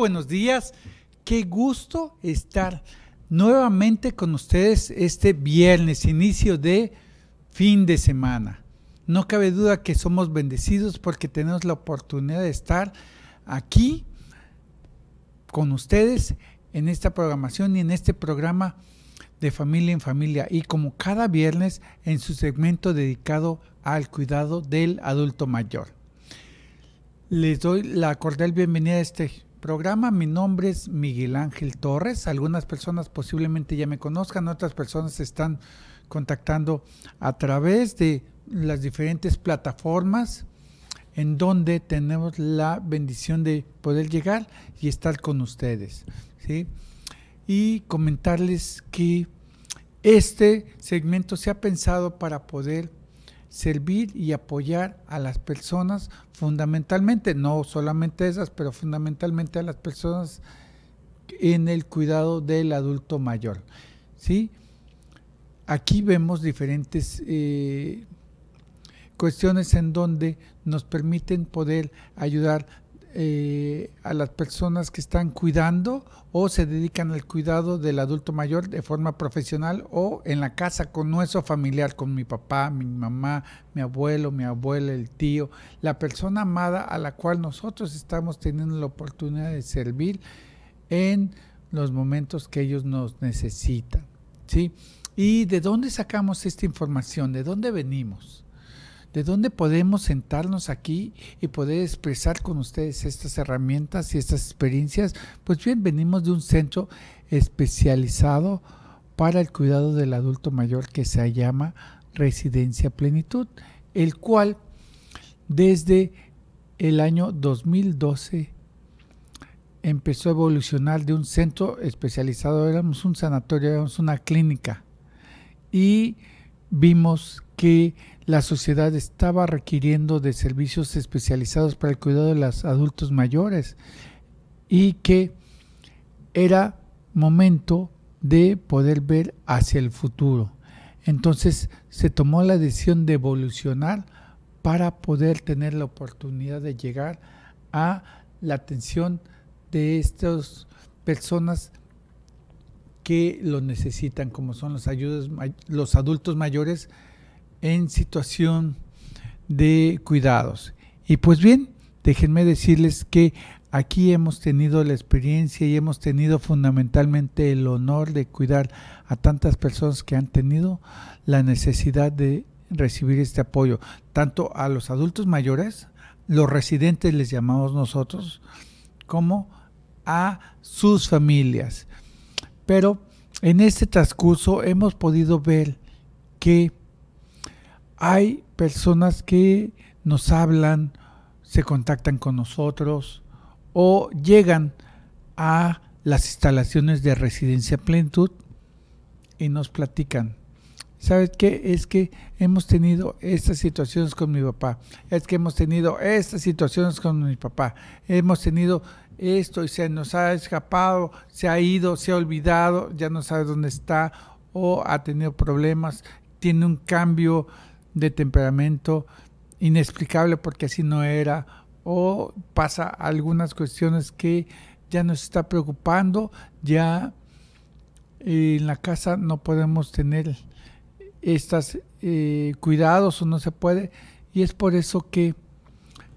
buenos días. Qué gusto estar nuevamente con ustedes este viernes, inicio de fin de semana. No cabe duda que somos bendecidos porque tenemos la oportunidad de estar aquí con ustedes en esta programación y en este programa de familia en familia y como cada viernes en su segmento dedicado al cuidado del adulto mayor. Les doy la cordial bienvenida a este programa. Mi nombre es Miguel Ángel Torres. Algunas personas posiblemente ya me conozcan, otras personas se están contactando a través de las diferentes plataformas en donde tenemos la bendición de poder llegar y estar con ustedes. Y comentarles que este segmento se ha pensado para poder servir y apoyar a las personas, fundamentalmente, no solamente esas, pero fundamentalmente a las personas en el cuidado del adulto mayor. ¿sí? Aquí vemos diferentes eh, cuestiones en donde nos permiten poder ayudar eh, a las personas que están cuidando o se dedican al cuidado del adulto mayor de forma profesional o en la casa con nuestro familiar, con mi papá, mi mamá, mi abuelo, mi abuela, el tío, la persona amada a la cual nosotros estamos teniendo la oportunidad de servir en los momentos que ellos nos necesitan. ¿sí? ¿Y de dónde sacamos esta información? ¿De dónde venimos? de dónde podemos sentarnos aquí y poder expresar con ustedes estas herramientas y estas experiencias. Pues bien, venimos de un centro especializado para el cuidado del adulto mayor que se llama Residencia Plenitud, el cual desde el año 2012 empezó a evolucionar de un centro especializado, éramos un sanatorio, éramos una clínica y vimos que la sociedad estaba requiriendo de servicios especializados para el cuidado de los adultos mayores y que era momento de poder ver hacia el futuro. Entonces se tomó la decisión de evolucionar para poder tener la oportunidad de llegar a la atención de estas personas que lo necesitan, como son los, los adultos mayores en situación de cuidados. Y pues bien, déjenme decirles que aquí hemos tenido la experiencia y hemos tenido fundamentalmente el honor de cuidar a tantas personas que han tenido la necesidad de recibir este apoyo, tanto a los adultos mayores, los residentes les llamamos nosotros, como a sus familias. Pero en este transcurso hemos podido ver que hay personas que nos hablan, se contactan con nosotros o llegan a las instalaciones de Residencia Plenitud y nos platican. ¿Sabes qué? Es que hemos tenido estas situaciones con mi papá. Es que hemos tenido estas situaciones con mi papá. Hemos tenido esto y se nos ha escapado, se ha ido, se ha olvidado, ya no sabe dónde está o ha tenido problemas, tiene un cambio de temperamento inexplicable porque así no era, o pasa algunas cuestiones que ya nos está preocupando, ya eh, en la casa no podemos tener estos eh, cuidados o no se puede, y es por eso que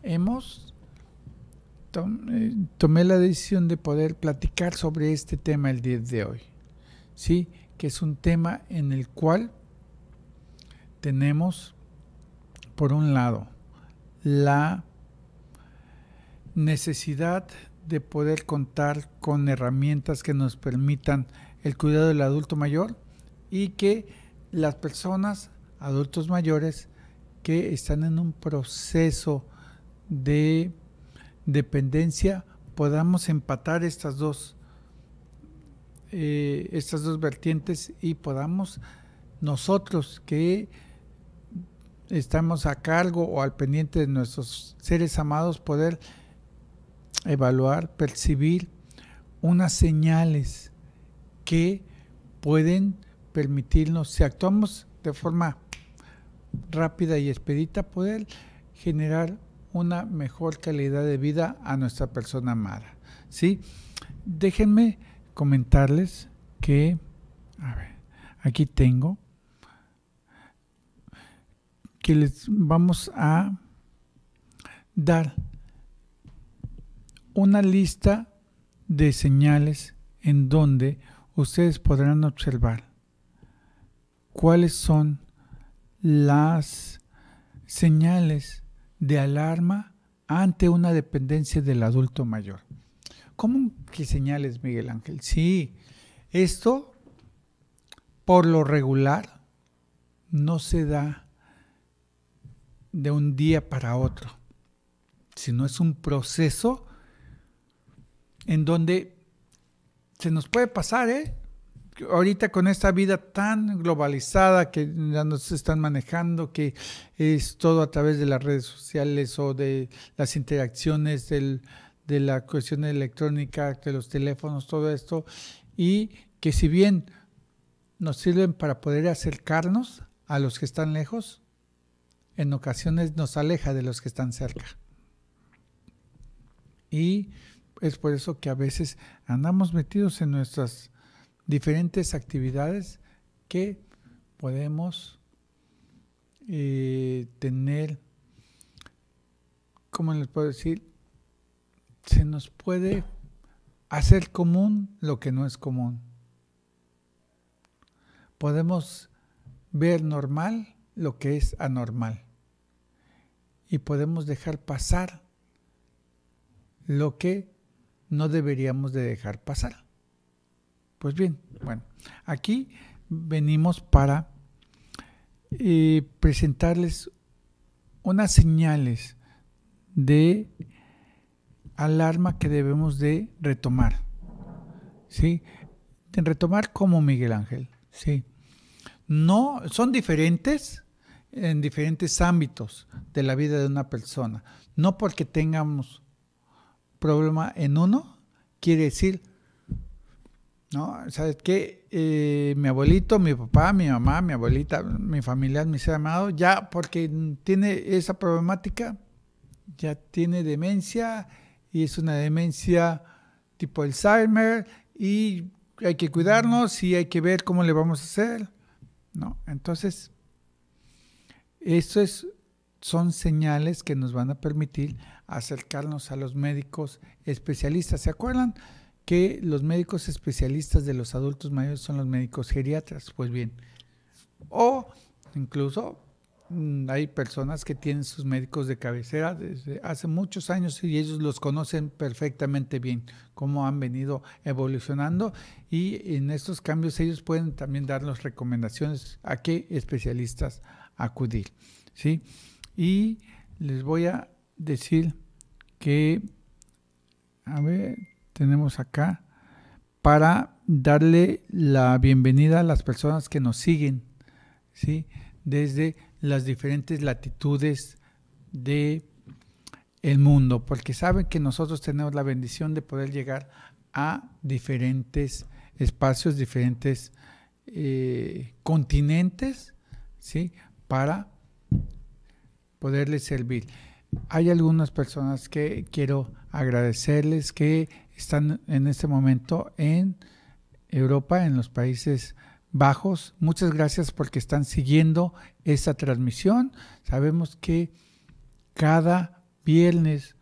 hemos eh, tomé la decisión de poder platicar sobre este tema el día de hoy, ¿sí? que es un tema en el cual tenemos, por un lado, la necesidad de poder contar con herramientas que nos permitan el cuidado del adulto mayor y que las personas, adultos mayores, que están en un proceso de dependencia, podamos empatar estas dos, eh, estas dos vertientes y podamos nosotros que estamos a cargo o al pendiente de nuestros seres amados, poder evaluar, percibir unas señales que pueden permitirnos, si actuamos de forma rápida y expedita, poder generar una mejor calidad de vida a nuestra persona amada. ¿sí? Déjenme comentarles que, aquí tengo que les vamos a dar una lista de señales en donde ustedes podrán observar cuáles son las señales de alarma ante una dependencia del adulto mayor. ¿Cómo que señales, Miguel Ángel? Sí, esto por lo regular no se da de un día para otro, sino es un proceso en donde se nos puede pasar, ¿eh? Ahorita con esta vida tan globalizada que ya nos están manejando, que es todo a través de las redes sociales o de las interacciones de la cuestión electrónica, de los teléfonos, todo esto, y que si bien nos sirven para poder acercarnos a los que están lejos, en ocasiones nos aleja de los que están cerca. Y es por eso que a veces andamos metidos en nuestras diferentes actividades que podemos eh, tener, ¿cómo les puedo decir? Se nos puede hacer común lo que no es común. Podemos ver normal lo que es anormal y podemos dejar pasar lo que no deberíamos de dejar pasar. Pues bien, bueno, aquí venimos para eh, presentarles unas señales de alarma que debemos de retomar. ¿Sí? De retomar como Miguel Ángel. ¿Sí? No, son diferentes, en diferentes ámbitos de la vida de una persona. No porque tengamos problema en uno, quiere decir, ¿no? ¿Sabes qué? Eh, mi abuelito, mi papá, mi mamá, mi abuelita, mi familia, mis ser amado, ya porque tiene esa problemática, ya tiene demencia y es una demencia tipo Alzheimer y hay que cuidarnos y hay que ver cómo le vamos a hacer, ¿no? Entonces, estas son señales que nos van a permitir acercarnos a los médicos especialistas. ¿Se acuerdan que los médicos especialistas de los adultos mayores son los médicos geriatras? Pues bien, o incluso mm, hay personas que tienen sus médicos de cabecera desde hace muchos años y ellos los conocen perfectamente bien, cómo han venido evolucionando y en estos cambios ellos pueden también darnos recomendaciones a qué especialistas acudir. ¿sí? Y les voy a decir que, a ver, tenemos acá, para darle la bienvenida a las personas que nos siguen, ¿sí? desde las diferentes latitudes de el mundo, porque saben que nosotros tenemos la bendición de poder llegar a diferentes espacios, diferentes eh, continentes, ¿sí? para poderles servir. Hay algunas personas que quiero agradecerles que están en este momento en Europa, en los Países Bajos. Muchas gracias porque están siguiendo esta transmisión. Sabemos que cada viernes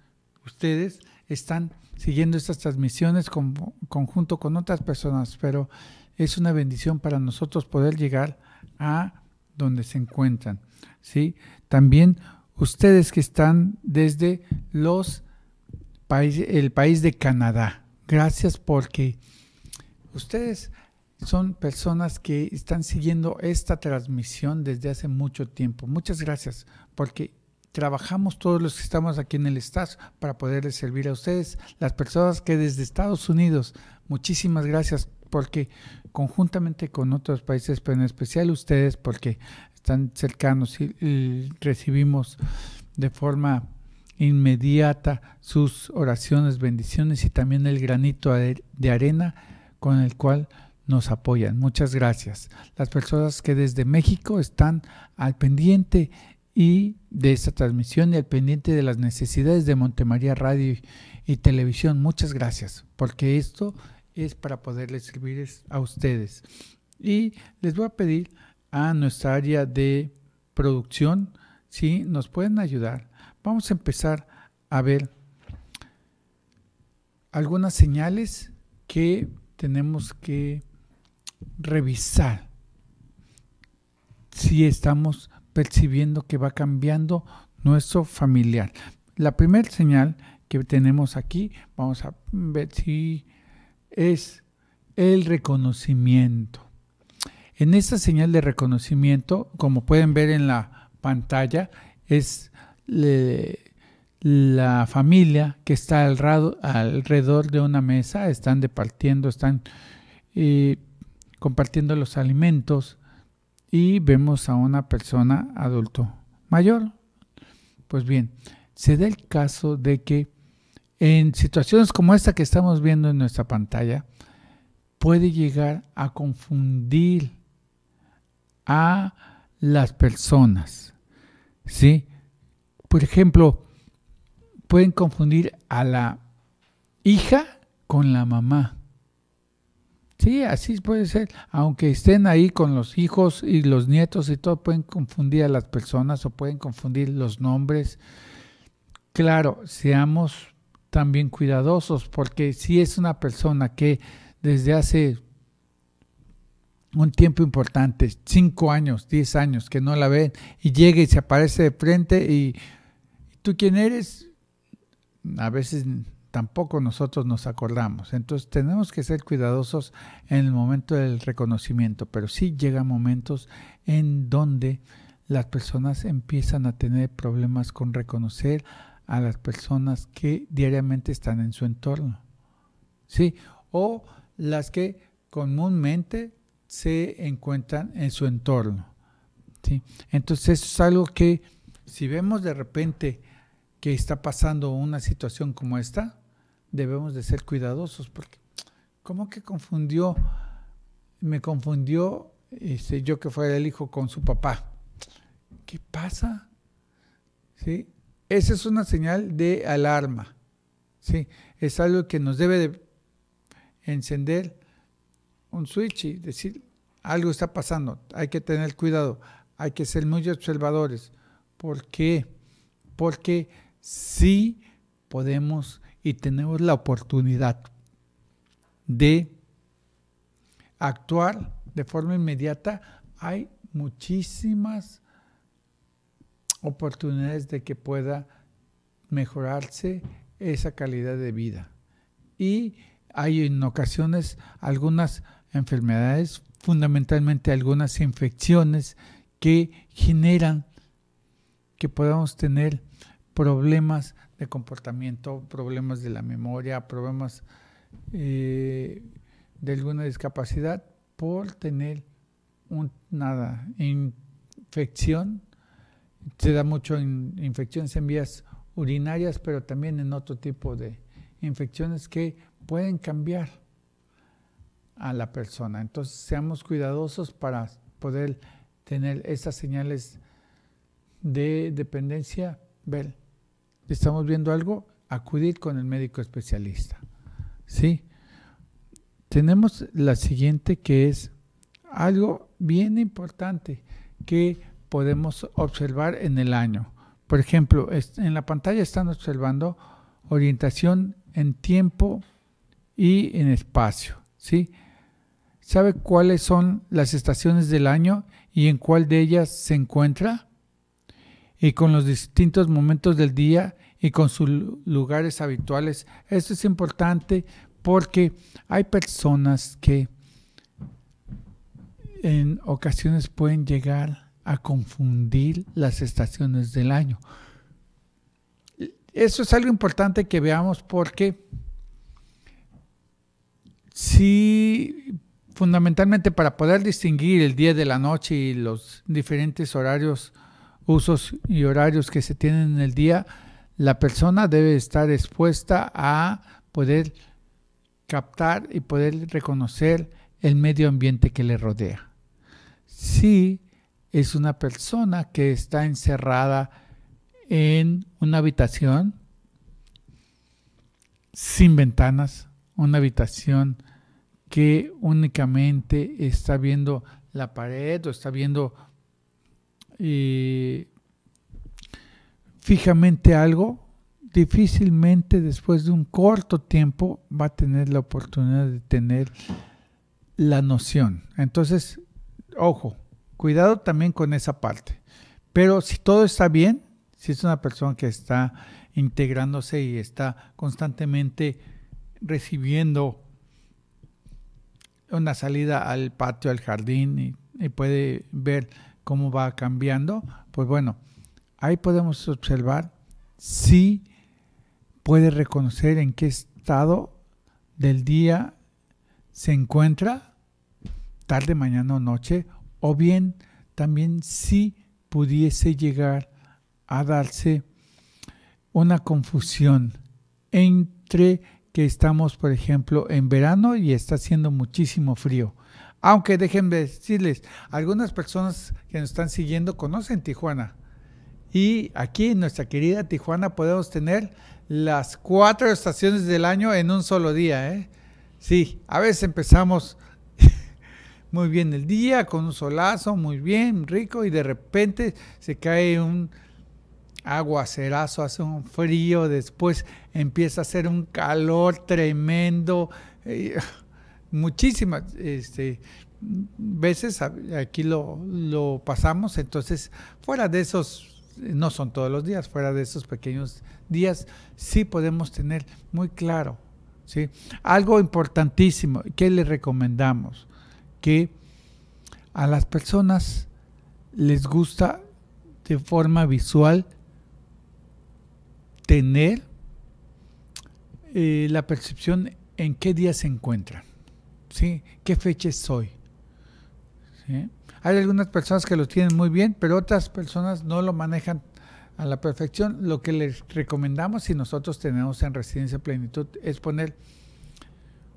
ustedes están siguiendo estas transmisiones con, conjunto con otras personas, pero es una bendición para nosotros poder llegar a donde se encuentran. ¿sí? También ustedes que están desde los países, el país de Canadá. Gracias porque ustedes son personas que están siguiendo esta transmisión desde hace mucho tiempo. Muchas gracias porque trabajamos todos los que estamos aquí en el Estado para poderles servir a ustedes. Las personas que desde Estados Unidos, muchísimas gracias porque conjuntamente con otros países, pero en especial ustedes, porque están cercanos y, recibimos de forma inmediata sus oraciones, bendiciones y también el granito de arena con el cual nos apoyan. Muchas gracias. Las personas que desde México están al pendiente y de esta transmisión y al pendiente de las necesidades de Montemaría Radio y Televisión. Muchas gracias, porque esto es para poderles servir a ustedes. Y les voy a pedir a nuestra área de producción si nos pueden ayudar. Vamos a empezar a ver algunas señales que tenemos que revisar si estamos percibiendo que va cambiando nuestro familiar. La primera señal que tenemos aquí, vamos a ver si es el reconocimiento. En esta señal de reconocimiento, como pueden ver en la pantalla, es la familia que está alrededor de una mesa, están departiendo, están eh, compartiendo los alimentos y vemos a una persona adulto mayor. Pues bien, se da el caso de que en situaciones como esta que estamos viendo en nuestra pantalla, puede llegar a confundir a las personas. ¿Sí? Por ejemplo, pueden confundir a la hija con la mamá. Sí, así puede ser. Aunque estén ahí con los hijos y los nietos y todo, pueden confundir a las personas o pueden confundir los nombres. Claro, seamos también cuidadosos, porque si es una persona que desde hace un tiempo importante, cinco años, diez años, que no la ven, y llega y se aparece de frente y tú quién eres, a veces tampoco nosotros nos acordamos. Entonces tenemos que ser cuidadosos en el momento del reconocimiento, pero sí llegan momentos en donde las personas empiezan a tener problemas con reconocer a las personas que diariamente están en su entorno. ¿Sí? O las que comúnmente se encuentran en su entorno. ¿Sí? Entonces es algo que si vemos de repente que está pasando una situación como esta, debemos de ser cuidadosos porque ¿cómo que confundió? Me confundió este, yo que fuera el hijo con su papá. ¿Qué pasa? ¿Sí? Esa es una señal de alarma. ¿sí? Es algo que nos debe encender un switch y decir, algo está pasando, hay que tener cuidado, hay que ser muy observadores. ¿Por qué? Porque si podemos y tenemos la oportunidad de actuar de forma inmediata. Hay muchísimas oportunidades de que pueda mejorarse esa calidad de vida. Y hay en ocasiones algunas enfermedades, fundamentalmente algunas infecciones que generan que podamos tener problemas de comportamiento, problemas de la memoria, problemas eh, de alguna discapacidad por tener un, nada, infección se da mucho en infecciones en vías urinarias, pero también en otro tipo de infecciones que pueden cambiar a la persona. Entonces, seamos cuidadosos para poder tener esas señales de dependencia. Ver, estamos viendo algo, acudir con el médico especialista. ¿Sí? Tenemos la siguiente que es algo bien importante que podemos observar en el año. Por ejemplo, en la pantalla están observando orientación en tiempo y en espacio. ¿sí? ¿Sabe cuáles son las estaciones del año y en cuál de ellas se encuentra? Y con los distintos momentos del día y con sus lugares habituales. Esto es importante porque hay personas que en ocasiones pueden llegar a confundir las estaciones del año. Eso es algo importante que veamos porque si fundamentalmente para poder distinguir el día de la noche y los diferentes horarios, usos y horarios que se tienen en el día, la persona debe estar expuesta a poder captar y poder reconocer el medio ambiente que le rodea. Si es una persona que está encerrada en una habitación sin ventanas, una habitación que únicamente está viendo la pared o está viendo eh, fijamente algo, difícilmente después de un corto tiempo va a tener la oportunidad de tener la noción. Entonces, ojo, Cuidado también con esa parte. Pero si todo está bien, si es una persona que está integrándose y está constantemente recibiendo una salida al patio, al jardín y, puede ver cómo va cambiando, pues bueno, ahí podemos observar si puede reconocer en qué estado del día se encuentra, tarde, mañana o noche, o bien también si pudiese llegar a darse una confusión entre que estamos, por ejemplo, en verano y está haciendo muchísimo frío. Aunque déjenme decirles, algunas personas que nos están siguiendo conocen Tijuana. Y aquí en nuestra querida Tijuana podemos tener las cuatro estaciones del año en un solo día. ¿eh? Sí, a veces empezamos muy bien el día, con un solazo, muy bien, rico, y de repente se cae un aguacerazo, hace un frío, después empieza a hacer un calor tremendo, eh, muchísimas este, veces aquí lo, pasamos, entonces fuera de esos no son todos los días, fuera de esos pequeños días, sí podemos tener muy claro. ¿sí? Algo importantísimo, ¿qué le recomendamos? que a las personas les gusta de forma visual tener eh, la percepción en qué día se encuentran, ¿sí? ¿Qué fecha es hoy? Hay algunas personas que lo tienen muy bien, pero otras personas no lo manejan a la perfección. Lo que les recomendamos si nosotros tenemos en Residencia Plenitud es poner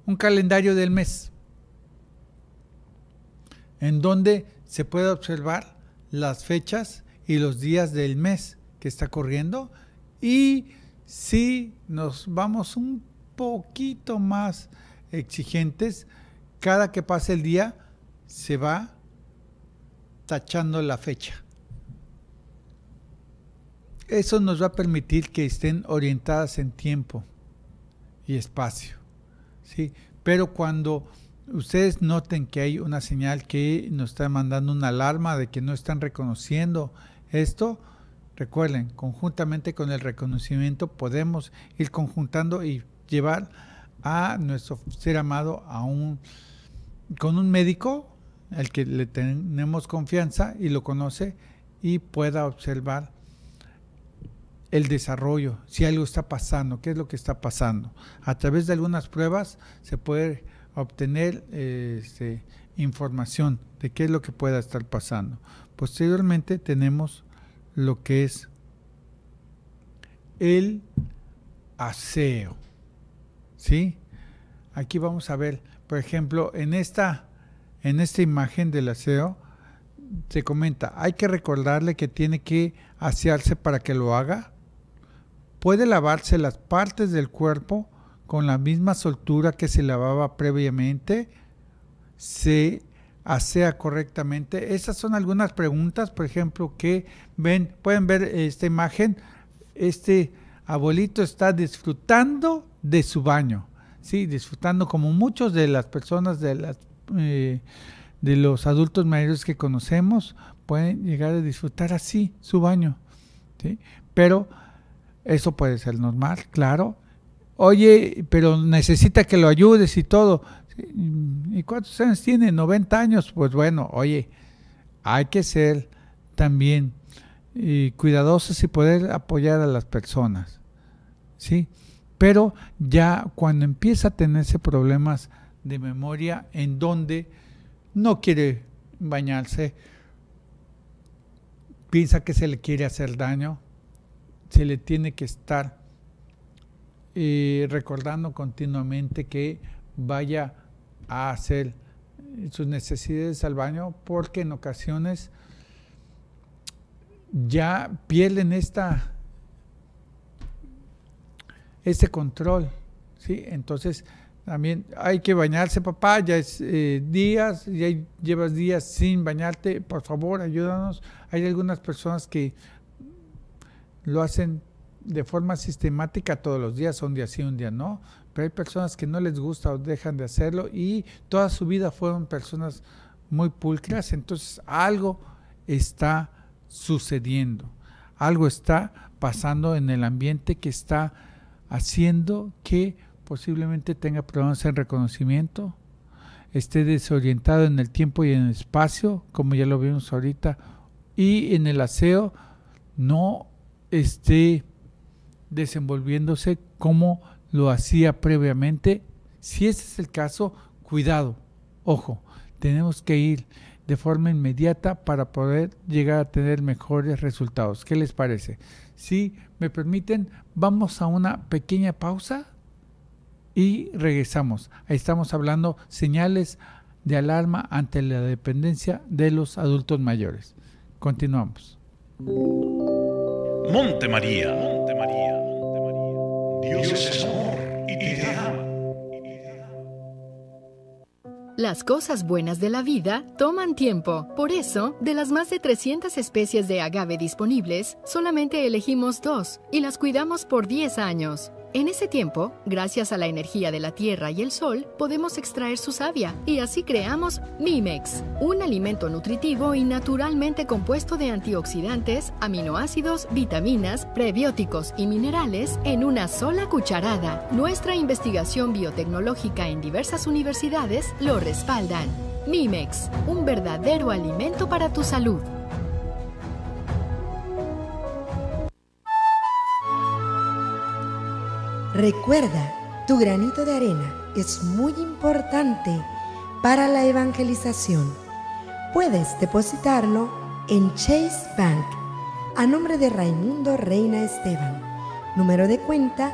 un calendario del mes en donde se puede observar las fechas y los días del mes que está corriendo. Y si nos vamos un poquito más exigentes, cada que pase el día se va tachando la fecha. Eso nos va a permitir que estén orientadas en tiempo y espacio. ¿sí? Pero cuando ustedes noten que hay una señal que nos está mandando una alarma de que no están reconociendo esto, recuerden, conjuntamente con el reconocimiento podemos ir conjuntando y llevar a nuestro ser amado a un, con un médico al que le tenemos confianza y lo conoce y pueda observar el desarrollo, si algo está pasando, qué es lo que está pasando. A través de algunas pruebas se puede obtener este, información de qué es lo que pueda estar pasando. Posteriormente tenemos lo que es el aseo. ¿Sí? Aquí vamos a ver, por ejemplo, en esta, en esta imagen del aseo, se comenta, hay que recordarle que tiene que asearse para que lo haga. Puede lavarse las partes del cuerpo con la misma soltura que se lavaba previamente, se asea correctamente. Esas son algunas preguntas, por ejemplo, que ven, pueden ver esta imagen. Este abuelito está disfrutando de su baño, sí, disfrutando como muchos de las personas de eh, de los adultos mayores que conocemos pueden llegar a disfrutar así su baño, pero eso puede ser normal, claro, oye, pero necesita que lo ayudes y todo. ¿Y cuántos años tiene? 90 años. Pues bueno, oye, hay que ser también eh, cuidadosos y poder apoyar a las personas. ¿Sí? Pero ya cuando empieza a tenerse problemas de memoria en donde no quiere bañarse, piensa que se le quiere hacer daño, se le tiene que estar y eh, recordando continuamente que vaya a hacer sus necesidades al baño porque en ocasiones ya pierden esta este control sí entonces también hay que bañarse papá ya es eh, días ya llevas días sin bañarte por favor ayúdanos hay algunas personas que lo hacen de forma sistemática todos los días, un día sí, un día no, pero hay personas que no les gusta o dejan de hacerlo y toda su vida fueron personas muy pulcras, entonces algo está sucediendo, algo está pasando en el ambiente que está haciendo que posiblemente tenga problemas en reconocimiento, esté desorientado en el tiempo y en el espacio, como ya lo vimos ahorita, y en el aseo no esté desenvolviéndose como lo hacía previamente. Si ese es el caso, cuidado, ojo, tenemos que ir de forma inmediata para poder llegar a tener mejores resultados. ¿Qué les parece? Si me permiten, vamos a una pequeña pausa y regresamos. Ahí estamos hablando señales de alarma ante la dependencia de los adultos mayores. Continuamos. Monte María. Dios es amor y te Las cosas buenas de la vida toman tiempo. Por eso, de las más de 300 especies de agave disponibles, solamente elegimos dos y las cuidamos por 10 años. En ese tiempo, gracias a la energía de la Tierra y el Sol, podemos extraer su savia y así creamos Mimex, un alimento nutritivo y naturalmente compuesto de antioxidantes, aminoácidos, vitaminas, prebióticos y minerales en una sola cucharada. Nuestra investigación biotecnológica en diversas universidades lo respaldan. Mimex, un verdadero alimento para tu salud. Recuerda, tu granito de arena es muy importante para la evangelización. Puedes depositarlo en Chase Bank a nombre de Raimundo Reina Esteban. Número de cuenta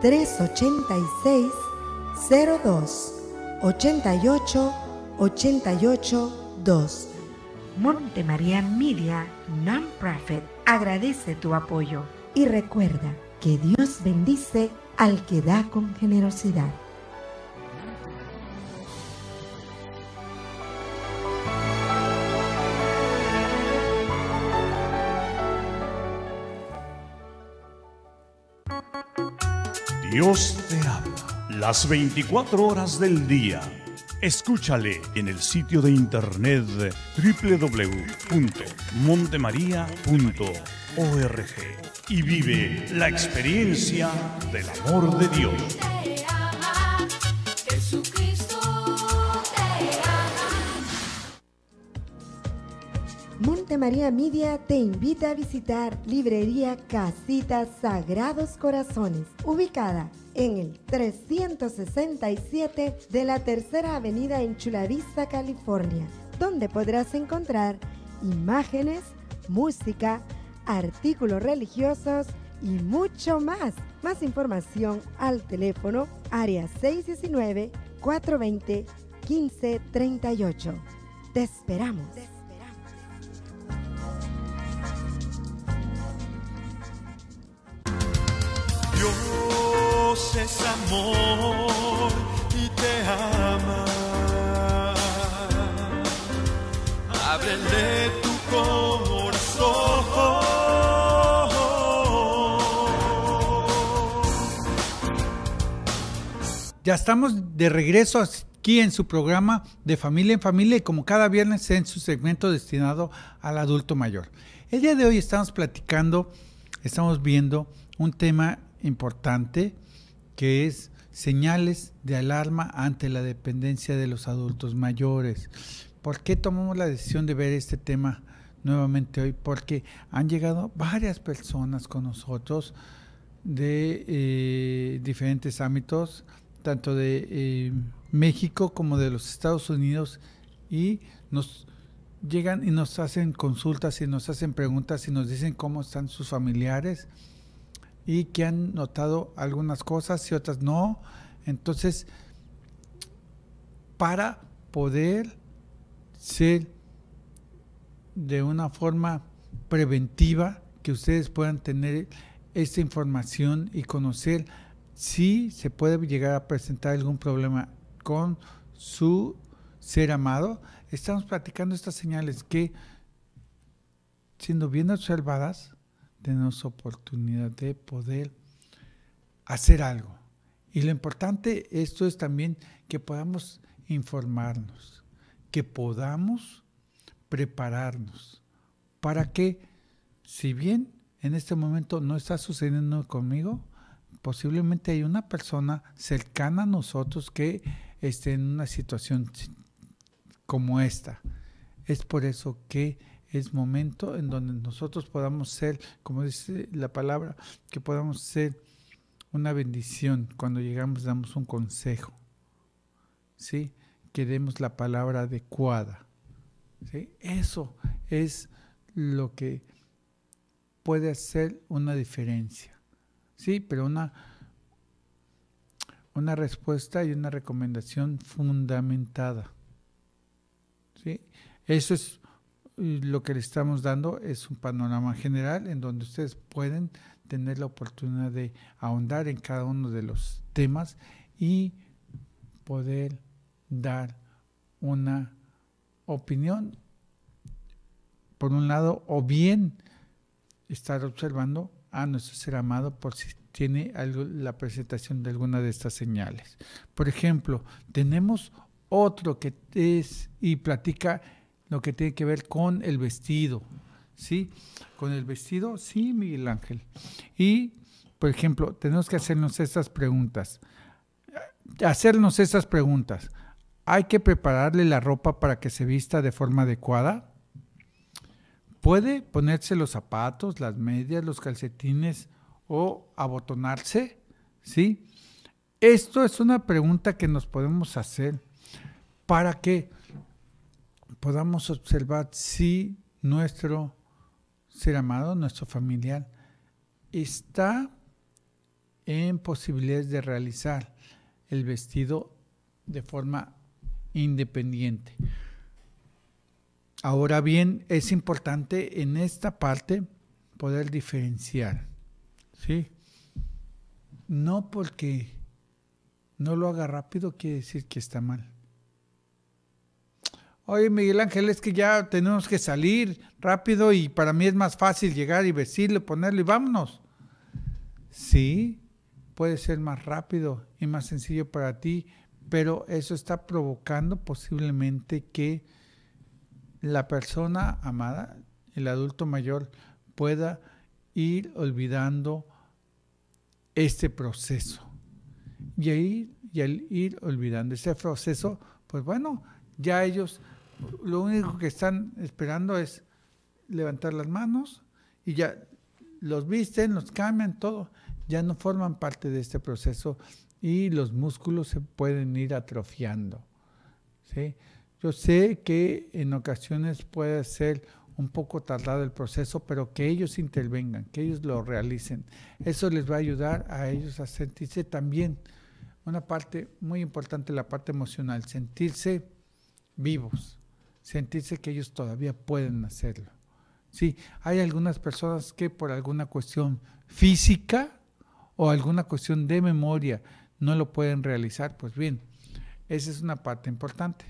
386 02 88 88 2. Monte María Media Nonprofit agradece tu apoyo y recuerda que Dios bendice al que da con generosidad. Dios te habla las 24 horas del día. Escúchale en el sitio de internet www.montemaría.org y vive la experiencia del amor de Dios. Monte María Media te invita a visitar Librería Casita Sagrados Corazones, ubicada en el 367 de la Tercera Avenida en Chulavista, California, donde podrás encontrar imágenes, música, artículos religiosos y mucho más. Más información al teléfono área 619-420-1538. Te esperamos. Dios es amor y te ama. Ábrele Ya estamos de regreso aquí en su programa de familia en familia y como cada viernes en su segmento destinado al adulto mayor. El día de hoy estamos platicando, estamos viendo un tema importante que es señales de alarma ante la dependencia de los adultos mayores. ¿Por qué tomamos la decisión de ver este tema nuevamente hoy? Porque han llegado varias personas con nosotros de eh, diferentes ámbitos, tanto de eh, México como de los Estados Unidos y nos llegan y nos hacen consultas y nos hacen preguntas y nos dicen cómo están sus familiares y que han notado algunas cosas y otras no. Entonces, para poder ser de una forma preventiva, que ustedes puedan tener esta información y conocer si se puede llegar a presentar algún problema con su ser amado, estamos platicando estas señales que, siendo bien observadas, tenemos oportunidad de poder hacer algo. Y lo importante esto es también que podamos informarnos, que podamos prepararnos para que, si bien en este momento no está sucediendo conmigo, posiblemente hay una persona cercana a nosotros que esté en una situación como esta. Es por eso que es momento en donde nosotros podamos ser, como dice la palabra, que podamos ser una bendición. Cuando llegamos damos un consejo. ¿Sí? Que demos la palabra adecuada. Eso es lo que puede hacer una diferencia. Sí, pero una, una respuesta y una recomendación fundamentada. ¿sí? Eso es lo que le estamos dando, es un panorama general en donde ustedes pueden tener la oportunidad de ahondar en cada uno de los temas y poder dar una opinión, por un lado, o bien estar observando a ah, nuestro ser amado por si tiene algo, la presentación de alguna de estas señales. Por ejemplo, tenemos otro que es y platica lo que tiene que ver con el vestido, ¿sí? Con el vestido, sí, Miguel Ángel. Y, por ejemplo, tenemos que hacernos estas preguntas. Hacernos estas preguntas. ¿Hay que prepararle la ropa para que se vista de forma adecuada? Puede ponerse los zapatos, las medias, los calcetines o abotonarse, ¿sí? Esto es una pregunta que nos podemos hacer para que podamos observar si nuestro ser amado, nuestro familiar, está en posibilidades de realizar el vestido de forma independiente. Ahora bien, es importante en esta parte poder diferenciar, ¿sí? No porque no lo haga rápido quiere decir que está mal. Oye, Miguel Ángel, es que ya tenemos que salir rápido y para mí es más fácil llegar y decirle, ponerle y vámonos. Sí, puede ser más rápido y más sencillo para ti, pero eso está provocando posiblemente que la persona amada, el adulto mayor, pueda ir olvidando este proceso. Y, ahí, y al ir olvidando ese proceso, pues bueno, ya ellos lo único que están esperando es levantar las manos y ya los visten, los cambian, todo. Ya no forman parte de este proceso y los músculos se pueden ir atrofiando. ¿sí? Yo sé que en ocasiones puede ser un poco tardado el proceso, pero que ellos intervengan, que ellos lo realicen. Eso les va a ayudar a ellos a sentirse también, una parte muy importante, la parte emocional, sentirse vivos, sentirse que ellos todavía pueden hacerlo. Sí, hay algunas personas que por alguna cuestión física o alguna cuestión de memoria no lo pueden realizar, pues bien, esa es una parte importante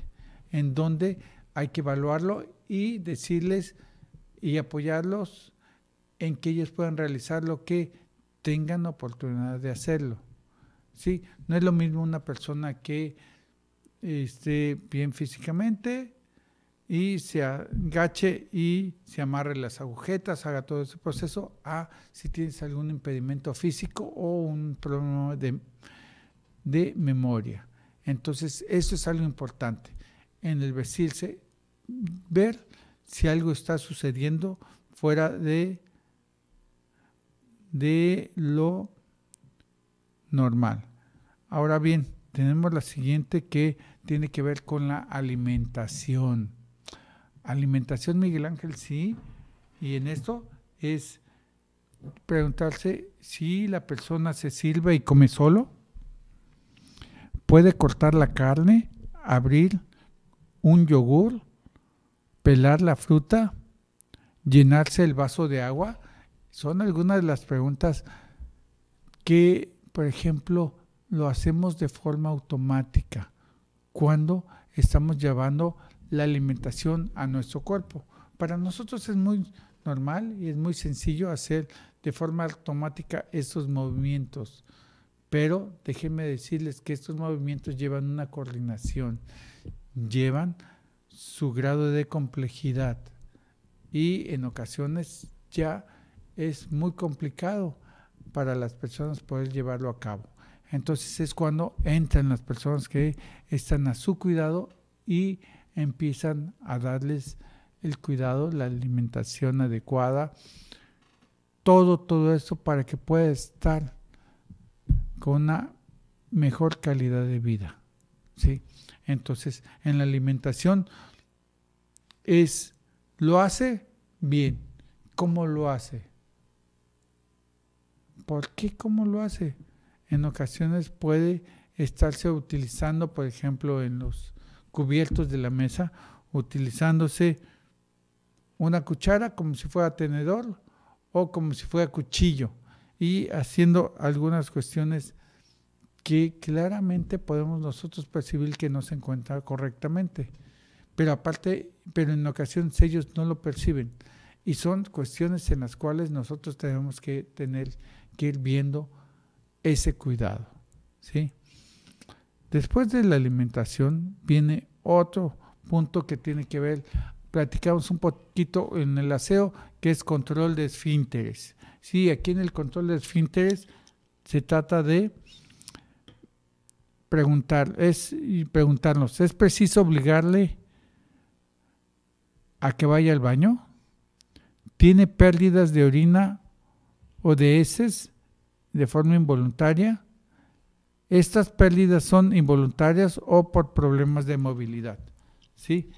en donde hay que evaluarlo y decirles y apoyarlos en que ellos puedan realizar lo que tengan oportunidad de hacerlo. ¿sí? No es lo mismo una persona que esté bien físicamente y se agache y se amarre las agujetas, haga todo ese proceso, a si tienes algún impedimento físico o un problema de memoria. Entonces, eso es algo importante en el vestirse, ver si algo está sucediendo fuera de, de lo normal. Ahora bien, tenemos la siguiente que tiene que ver con la alimentación. Alimentación, Miguel Ángel, sí. Y en esto es preguntarse si la persona se sirve y come solo. Puede cortar la carne, abrir un yogur, pelar la fruta, llenarse el vaso de agua, son algunas de las preguntas que, por ejemplo, lo hacemos de forma automática cuando estamos llevando la alimentación a nuestro cuerpo. Para nosotros es muy normal y es muy sencillo hacer de forma automática estos movimientos, pero déjenme decirles que estos movimientos llevan una coordinación, llevan su grado de complejidad y en ocasiones ya es muy complicado para las personas poder llevarlo a cabo. Entonces es cuando entran las personas que están a su cuidado y empiezan a darles el cuidado, la alimentación adecuada, todo, todo eso para que pueda estar con una mejor calidad de vida. ¿sí? Entonces, en la alimentación es, ¿lo hace? Bien. ¿Cómo lo hace? ¿Por qué cómo lo hace? En ocasiones puede estarse utilizando, por ejemplo, en los cubiertos de la mesa, utilizándose una cuchara como si fuera tenedor o como si fuera cuchillo y haciendo algunas cuestiones que claramente podemos nosotros percibir que no se encuentra correctamente. Pero aparte, pero en ocasiones ellos no lo perciben. Y son cuestiones en las cuales nosotros tenemos que tener que ir viendo ese cuidado. Después de la alimentación viene otro punto que tiene que ver, platicamos un poquito en el aseo, que es control de esfínteres. Sí, aquí en el control de esfínteres se trata de preguntar, es preguntarnos, ¿es preciso obligarle a que vaya al baño? ¿Tiene pérdidas de orina o de heces de forma involuntaria? Estas pérdidas son involuntarias o por problemas de movilidad. ¿sí?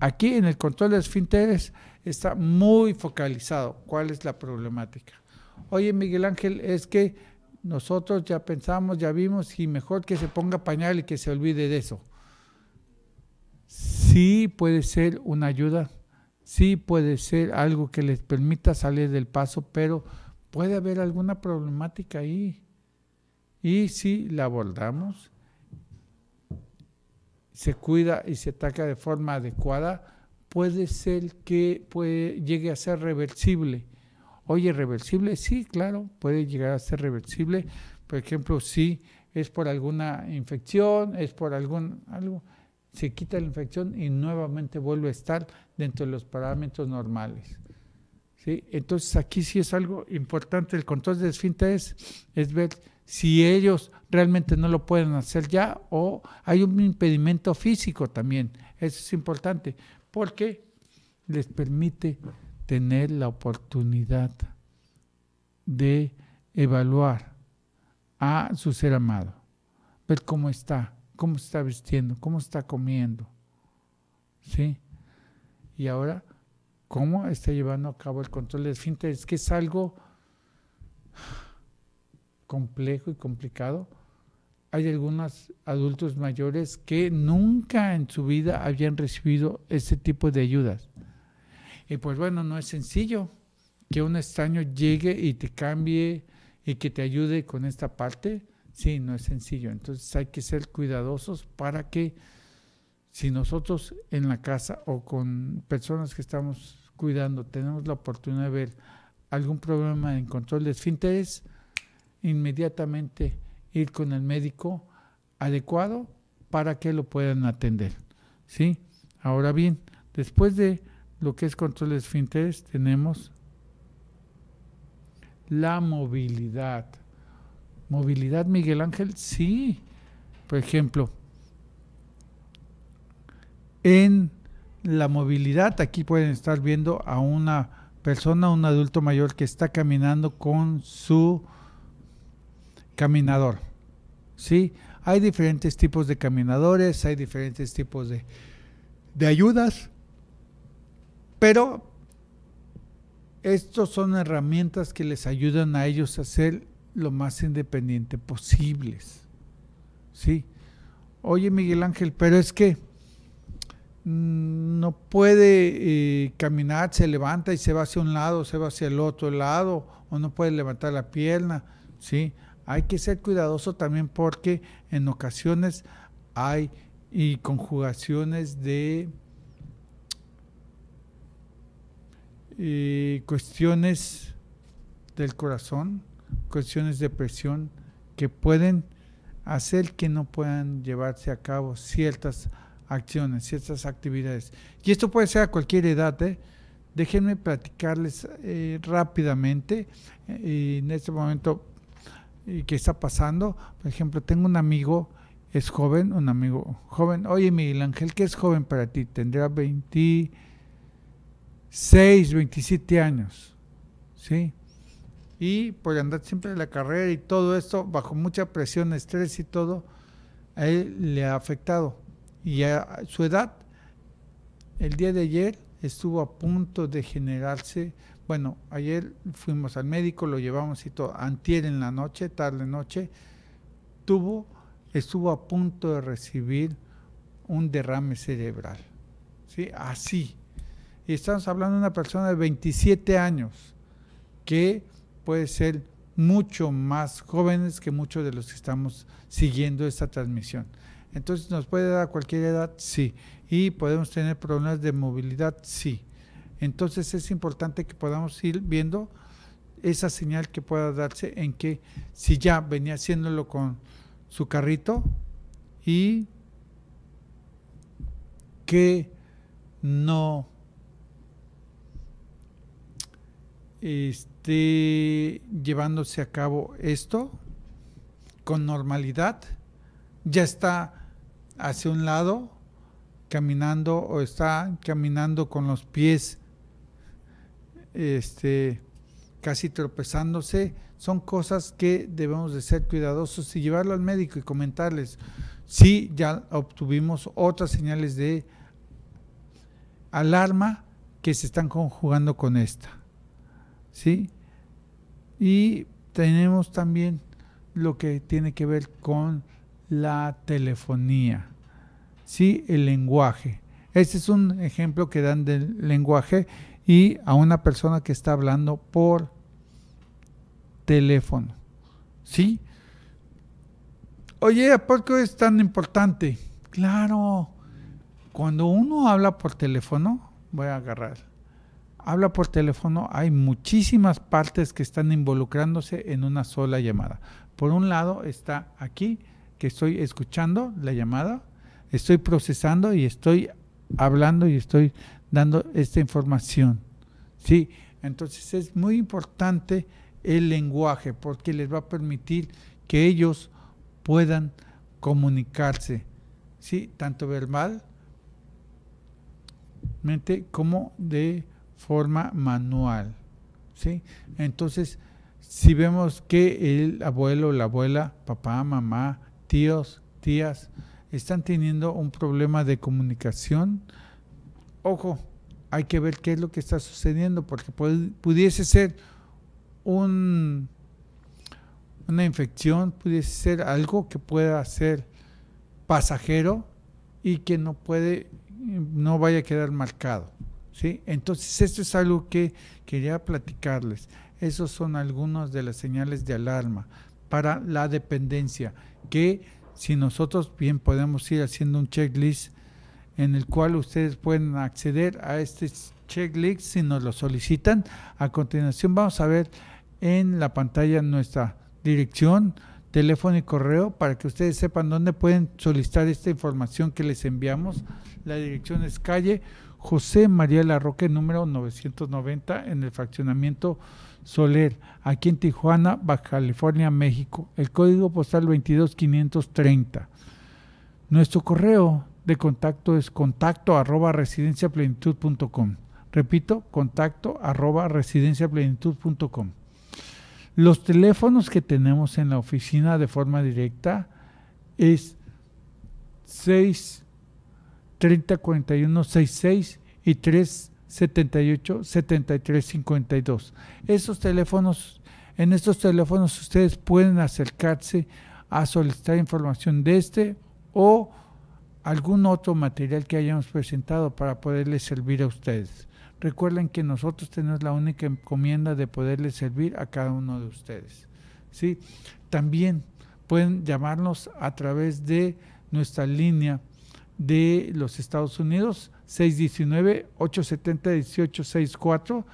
Aquí en el control de esfínteres está muy focalizado cuál es la problemática. Oye, Miguel Ángel, es que nosotros ya pensamos, ya vimos, y mejor que se ponga pañal y que se olvide de eso. Sí puede ser una ayuda, sí puede ser algo que les permita salir del paso, pero puede haber alguna problemática ahí. Y si la abordamos, se cuida y se ataca de forma adecuada, puede ser que llegue a ser reversible Oye, reversible, sí, claro, puede llegar a ser reversible. Por ejemplo, si es por alguna infección, es por algún algo, se quita la infección y nuevamente vuelve a estar dentro de los parámetros normales. ¿sí? Entonces aquí sí es algo importante, el control de esfínteres, es ver si ellos realmente no lo pueden hacer ya o hay un impedimento físico también. Eso es importante porque les permite tener la oportunidad de evaluar a su ser amado, ver cómo está, cómo está vistiendo, cómo está comiendo, ¿sí? Y ahora, ¿cómo está llevando a cabo el control de finta? que es algo complejo y complicado. Hay algunos adultos mayores que nunca en su vida habían recibido ese tipo de ayudas. Y pues bueno, no es sencillo que un extraño llegue y te cambie y que te ayude con esta parte. Sí, no es sencillo. Entonces hay que ser cuidadosos para que si nosotros en la casa o con personas que estamos cuidando tenemos la oportunidad de ver algún problema en control de esfínteres, inmediatamente ir con el médico adecuado para que lo puedan atender. ¿sí? Ahora bien, después de lo que es control de tenemos la movilidad. ¿Movilidad, Miguel Ángel? Sí. Por ejemplo, en la movilidad, aquí pueden estar viendo a una persona, un adulto mayor que está caminando con su caminador. ¿Sí? Hay diferentes tipos de caminadores, hay diferentes tipos de, de ayudas pero estos son herramientas que les ayudan a ellos a ser lo más independiente posibles. Sí. Oye, Miguel Ángel, pero es que mm, no puede eh, caminar, se levanta y se va hacia un lado, se va hacia el otro lado, o no puede levantar la pierna, ¿sí? Hay que ser cuidadoso también porque en ocasiones hay conjugaciones de Y cuestiones del corazón, cuestiones de presión que pueden hacer que no puedan llevarse a cabo ciertas acciones, ciertas actividades. Y esto puede ser a cualquier edad. ¿eh? Déjenme platicarles eh, rápidamente eh, en este momento eh, qué está pasando. Por ejemplo, tengo un amigo, es joven, un amigo joven. Oye, Miguel Ángel, ¿qué es joven para ti? Tendrá 20 6, 27 años, ¿sí? Y por andar siempre en la carrera y todo esto, bajo mucha presión, estrés y todo, a él le ha afectado. Y a su edad, el día de ayer estuvo a punto de generarse, bueno, ayer fuimos al médico, lo llevamos y todo, antier en la noche, tarde noche, tuvo, estuvo a punto de recibir un derrame cerebral, ¿sí? Así y estamos hablando de una persona de 27 años, que puede ser mucho más jóvenes que muchos de los que estamos siguiendo esta transmisión. Entonces, ¿nos puede dar a cualquier edad? Sí. ¿Y podemos tener problemas de movilidad? Sí. Entonces, es importante que podamos ir viendo esa señal que pueda darse en que si ya venía haciéndolo con su carrito y que no esté llevándose a cabo esto con normalidad, ya está hacia un lado caminando o está caminando con los pies este, casi tropezándose, son cosas que debemos de ser cuidadosos y llevarlo al médico y comentarles si ya obtuvimos otras señales de alarma que se están conjugando con esta. ¿sí? Y tenemos también lo que tiene que ver con la telefonía, ¿sí? El lenguaje. Este es un ejemplo que dan del lenguaje y a una persona que está hablando por teléfono, ¿sí? Oye, ¿por qué es tan importante? Claro, cuando uno habla por teléfono, voy a agarrar habla por teléfono, hay muchísimas partes que están involucrándose en una sola llamada. Por un lado está aquí, que estoy escuchando la llamada, estoy procesando y estoy hablando y estoy dando esta información. ¿Sí? Entonces es muy importante el lenguaje porque les va a permitir que ellos puedan comunicarse, ¿sí? tanto verbalmente como de forma manual. ¿sí? Entonces, si vemos que el abuelo, la abuela, papá, mamá, tíos, tías, están teniendo un problema de comunicación, ojo, hay que ver qué es lo que está sucediendo, porque pudiese ser un, una infección, pudiese ser algo que pueda ser pasajero y que no puede, no vaya a quedar marcado. Entonces, esto es algo que quería platicarles. Esos son algunas de las señales de alarma para la dependencia, que si nosotros bien podemos ir haciendo un checklist en el cual ustedes pueden acceder a este checklist si nos lo solicitan. A continuación vamos a ver en la pantalla nuestra dirección teléfono y correo para que ustedes sepan dónde pueden solicitar esta información que les enviamos. La dirección es calle José María Larroque, número 990, en el fraccionamiento Soler, aquí en Tijuana, Baja California, México. El código postal 22530. Nuestro correo de contacto es contacto arroba residenciaplenitud.com. Repito, contacto arroba residenciaplenitud.com. Los teléfonos que tenemos en la oficina de forma directa es 6 30 41 66 y 3 78 73 Esos teléfonos, en estos teléfonos ustedes pueden acercarse a solicitar información de este o algún otro material que hayamos presentado para poderles servir a ustedes. Recuerden que nosotros tenemos la única encomienda de poderles servir a cada uno de ustedes. ¿sí? También pueden llamarnos a través de nuestra línea de los Estados Unidos, 619-870-1864.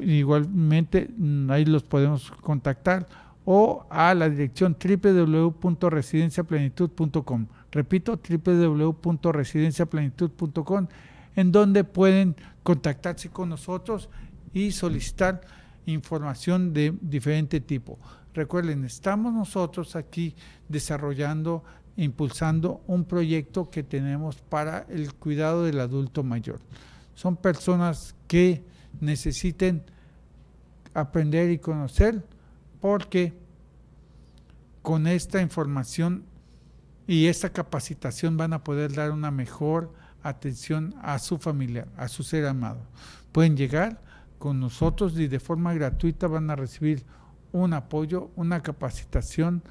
Igualmente, ahí los podemos contactar o a la dirección www.residenciaplenitud.com. Repito, www.residenciaplenitud.com en donde pueden contactarse con nosotros y solicitar información de diferente tipo. Recuerden, estamos nosotros aquí desarrollando, impulsando un proyecto que tenemos para el cuidado del adulto mayor. Son personas que necesiten aprender y conocer porque con esta información y esta capacitación van a poder dar una mejor atención a su familiar, a su ser amado. Pueden llegar con nosotros y de forma gratuita van a recibir un apoyo, una capacitación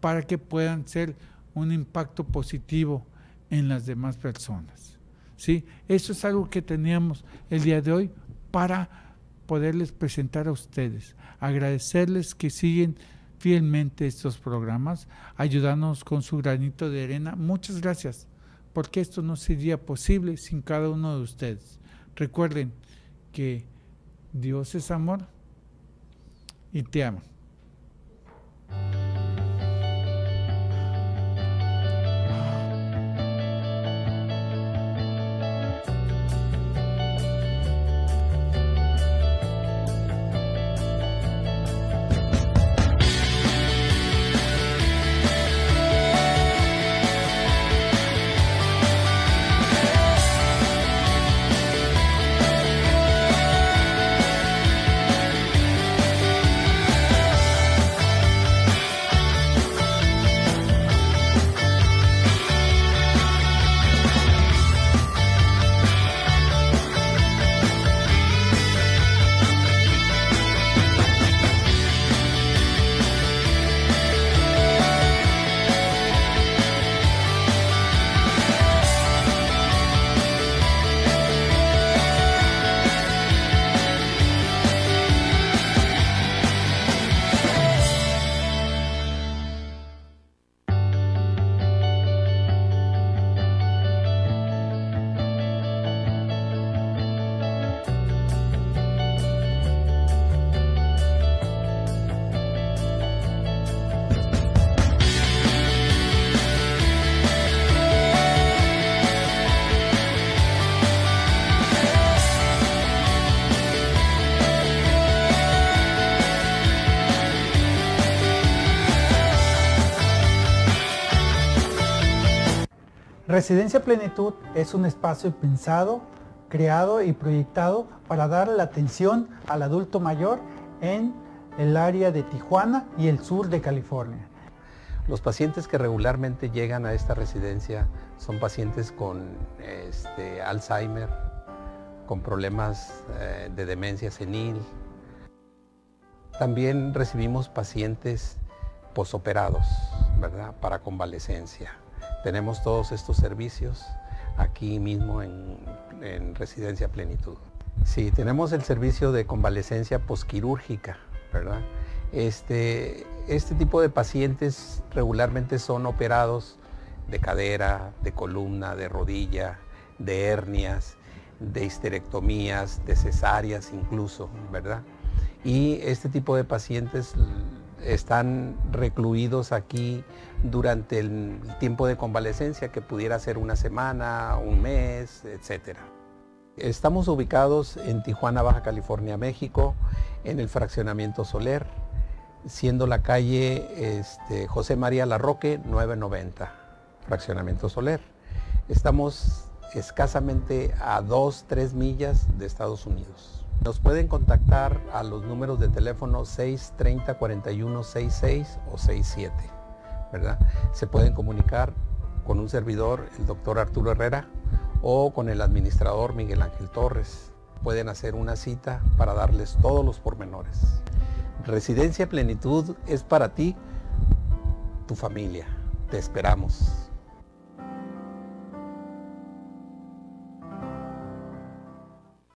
para que puedan ser un impacto positivo en las demás personas. ¿Sí? Eso es algo que teníamos el día de hoy para poderles presentar a ustedes, agradecerles que siguen fielmente estos programas, ayudarnos con su granito de arena. Muchas gracias porque esto no sería posible sin cada uno de ustedes. Recuerden que Dios es amor y te ama. Residencia Plenitud es un espacio pensado, creado y proyectado para dar la atención al adulto mayor en el área de Tijuana y el sur de California. Los pacientes que regularmente llegan a esta residencia son pacientes con este, Alzheimer, con problemas eh, de demencia senil. También recibimos pacientes posoperados, Para convalecencia. Tenemos todos estos servicios aquí mismo en, Residencia Plenitud. Sí, tenemos el servicio de convalecencia posquirúrgica, ¿verdad? Este, este tipo de pacientes regularmente son operados de cadera, de columna, de rodilla, de hernias, de histerectomías, de cesáreas incluso, ¿verdad? Y este tipo de pacientes están recluidos aquí durante el tiempo de convalecencia, que pudiera ser una semana, un mes, etc. Estamos ubicados en Tijuana, Baja California, México, en el fraccionamiento Soler, siendo la calle este, José María Larroque 990, fraccionamiento Soler. Estamos escasamente a dos, tres millas de Estados Unidos. Nos pueden contactar a los números de teléfono 630 4166 o 67, ¿verdad? Se pueden comunicar con un servidor, el doctor Arturo Herrera, o con el administrador Miguel Ángel Torres. Pueden hacer una cita para darles todos los pormenores. Residencia Plenitud es para ti, tu familia. Te esperamos.